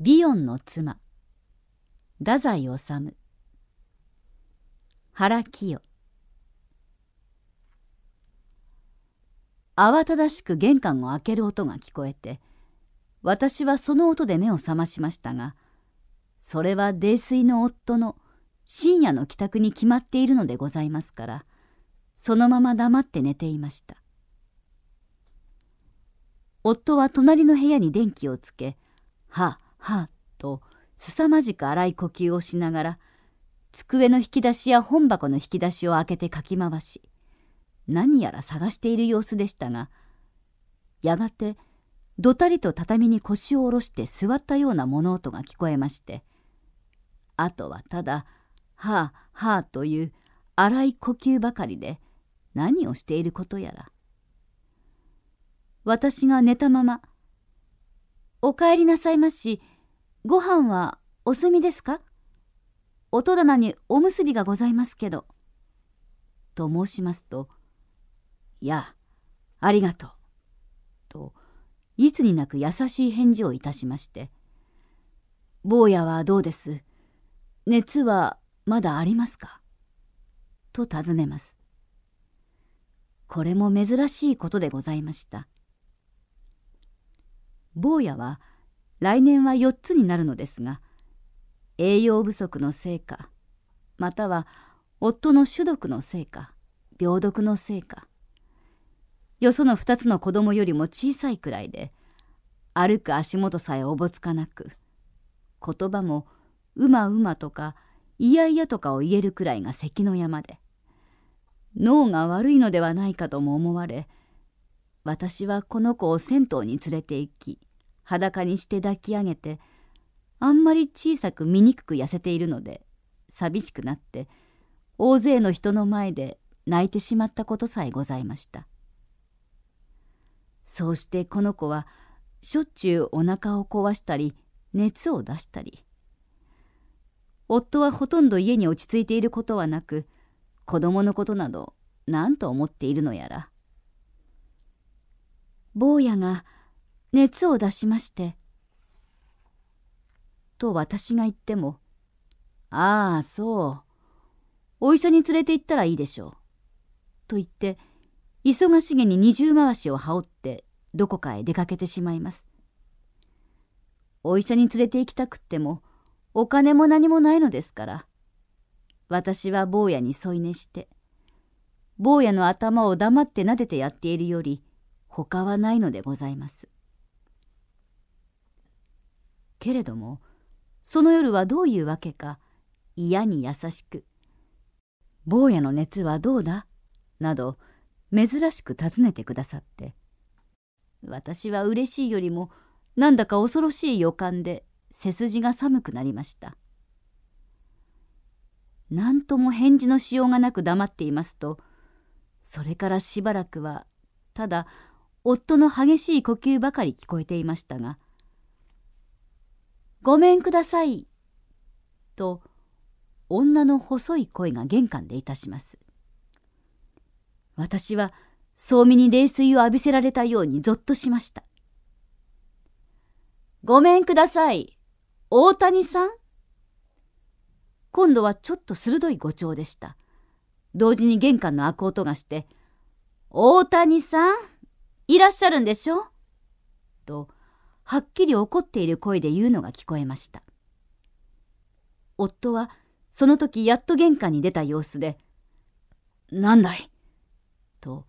ビヨンの妻太宰治原清慌ただしく玄関を開ける音が聞こえて私はその音で目を覚ましましたがそれは泥酔の夫の深夜の帰宅に決まっているのでございますからそのまま黙って寝ていました夫は隣の部屋に電気をつけ「はあはあと凄まじく荒い呼吸をしながら机の引き出しや本箱の引き出しを開けてかき回し何やら探している様子でしたがやがてどたりと畳に腰を下ろして座ったような物音が聞こえましてあとはただ「はあはあ」という荒い呼吸ばかりで何をしていることやら私が寝たまま「おかえりなさいましご飯はお済みですか音棚におむすびがございますけど。と申しますと、いや、ありがとう。と、いつになく優しい返事をいたしまして、坊やはどうです熱はまだありますかと尋ねます。これも珍しいことでございました。坊やは来年は4つになるのですが栄養不足のせいかまたは夫の種毒のせいか病毒のせいかよその2つの子供よりも小さいくらいで歩く足元さえおぼつかなく言葉もうまうまとかいやいやとかを言えるくらいが関の山で脳が悪いのではないかとも思われ私はこの子を銭湯に連れて行き裸にして抱き上げてあんまり小さく醜く痩せているので寂しくなって大勢の人の前で泣いてしまったことさえございましたそうしてこの子はしょっちゅうお腹を壊したり熱を出したり夫はほとんど家に落ち着いていることはなく子供のことなど何と思っているのやら坊やが熱を出しまして」と私が言っても「ああそうお医者に連れて行ったらいいでしょう」と言って忙しげに二重回しを羽織ってどこかへ出かけてしまいます。お医者に連れて行きたくってもお金も何もないのですから私は坊やに添い寝して坊やの頭を黙って撫でてやっているより他はないのでございます。けれどもその夜はどういうわけか嫌に優しく「坊やの熱はどうだ?」など珍しく尋ねてくださって私は嬉しいよりもなんだか恐ろしい予感で背筋が寒くなりました何とも返事のしようがなく黙っていますとそれからしばらくはただ夫の激しい呼吸ばかり聞こえていましたが「ごめんください。と、女の細い声が玄関でいたします。私は、そうみに冷水を浴びせられたようにぞっとしました。ごめんください。大谷さん今度はちょっと鋭い誤調でした。同時に玄関の開く音がして、大谷さんいらっしゃるんでしょと、はっきり怒っている声で言うのが聞こえました夫はその時やっと玄関に出た様子で「なんだい?」と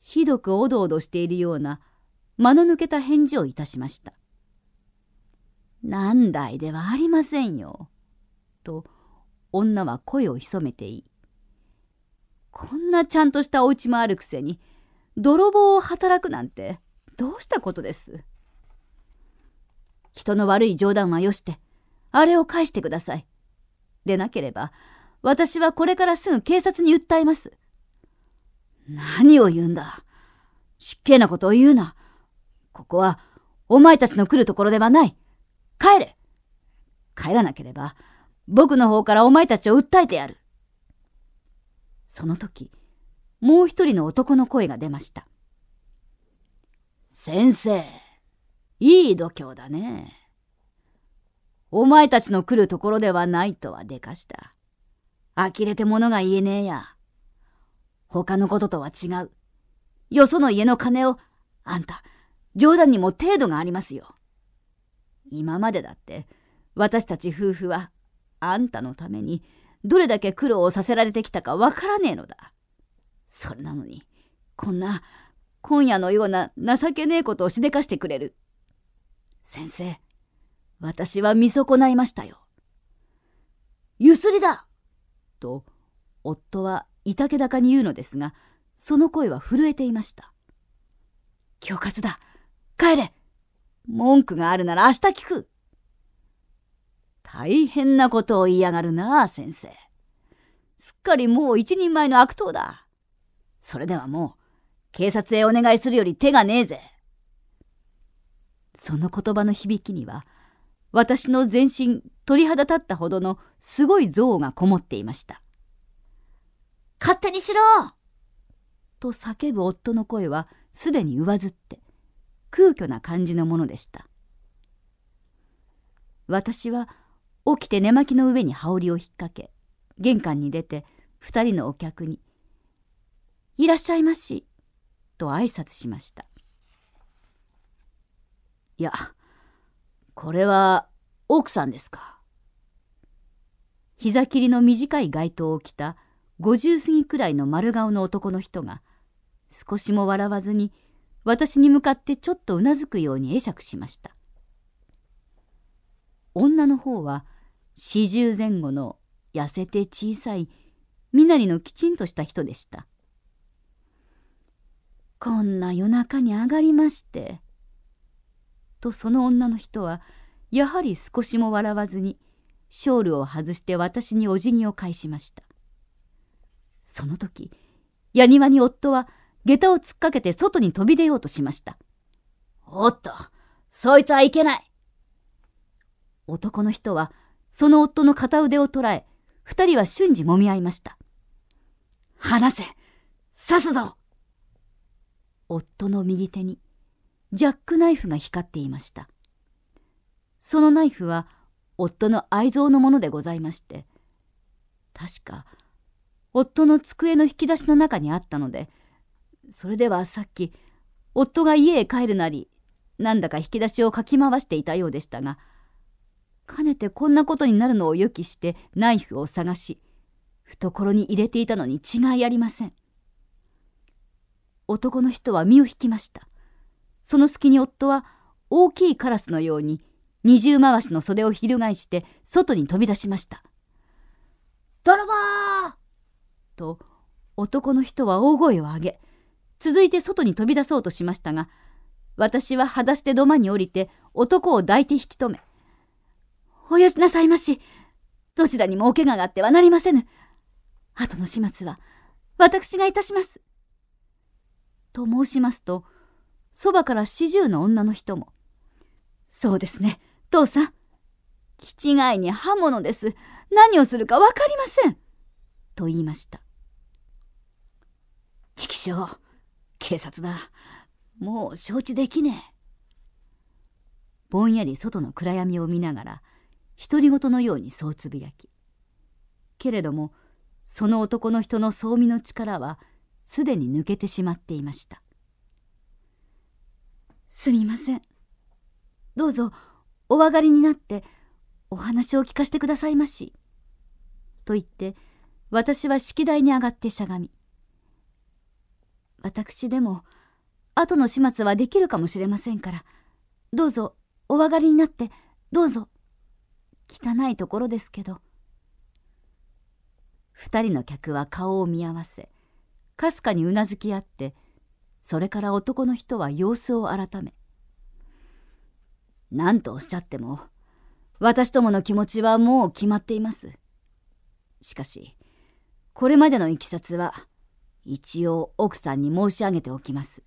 ひどくおどおどしているような間の抜けた返事をいたしました「なんだいではありませんよ」と女は声を潜めていいこんなちゃんとしたお家もあるくせに泥棒を働くなんてどうしたことです人の悪い冗談はよして、あれを返してください。でなければ、私はこれからすぐ警察に訴えます。何を言うんだ。失敬なことを言うな。ここは、お前たちの来るところではない。帰れ帰らなければ、僕の方からお前たちを訴えてやる。その時、もう一人の男の声が出ました。先生。いい度胸だね。お前たちの来るところではないとはでかした。呆れて物が言えねえや。他のこととは違う。よその家の金を、あんた、冗談にも程度がありますよ。今までだって、私たち夫婦は、あんたのために、どれだけ苦労をさせられてきたかわからねえのだ。それなのに、こんな、今夜のような情けねえことをしでかしてくれる。先生、私は見損ないましたよ。ゆすりだと、夫はいたけだかに言うのですが、その声は震えていました。恐喝だ帰れ文句があるなら明日聞く大変なことを言いやがるな先生。すっかりもう一人前の悪党だ。それではもう、警察へお願いするより手がねえぜ。その言葉の響きには私の全身鳥肌立ったほどのすごい憎悪がこもっていました。勝手にしろと叫ぶ夫の声はすでに上ずって空虚な感じのものでした。私は起きて寝巻きの上に羽織を引っ掛け玄関に出て2人のお客に「いらっしゃいまし」と挨拶しました。いやこれは奥さんですか膝切りの短い街灯を着た50過ぎくらいの丸顔の男の人が少しも笑わずに私に向かってちょっとうなずくように会釈しました女の方は四十前後の痩せて小さい身なりのきちんとした人でしたこんな夜中に上がりましてとその女の人はやはり少しも笑わずにショールを外して私にお辞儀を返しましたその時やにわに夫は下駄を突っかけて外に飛び出ようとしましたおっとそいつはいけない男の人はその夫の片腕を捉え二人は瞬時もみ合いました離せ刺すぞ夫の右手にジャックナイフが光っていましたそのナイフは夫の愛蔵のものでございまして確か夫の机の引き出しの中にあったのでそれではさっき夫が家へ帰るなりなんだか引き出しをかき回していたようでしたがかねてこんなことになるのを予期してナイフを探し懐に入れていたのに違いありません男の人は身を引きましたその隙に夫は大きいカラスのように二重回しの袖を翻して外に飛び出しました。泥棒と男の人は大声を上げ続いて外に飛び出そうとしましたが私は裸足で土間に降りて男を抱いて引き止め「およしなさいましどちらにもお怪我があってはなりませぬ後の始末は私がいたします」と申しますとそばから四十の女の人も。そうですね、父さん。気違いに刃物です。何をするか分かりません。と言いました。畜生、警察だ。もう承知できねえ。ぼんやり外の暗闇を見ながら、独り言のようにそうつぶやき。けれども、その男の人の装身の力は、すでに抜けてしまっていました。すみませんどうぞお上がりになってお話を聞かせてくださいまし」と言って私は式台に上がってしゃがみ私でも後の始末はできるかもしれませんからどうぞお上がりになってどうぞ汚いところですけど2人の客は顔を見合わせかすかにうなずき合ってそれから男の人は様子を改め「何とおっしゃっても私どもの気持ちはもう決まっています」しかしこれまでのいきさつは一応奥さんに申し上げておきます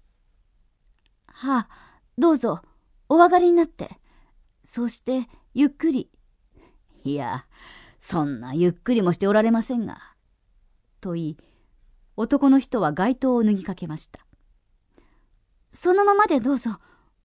はあどうぞお上がりになってそしてゆっくりいやそんなゆっくりもしておられませんが」と言い男の人は街灯を脱ぎかけましたそのままでどうぞ。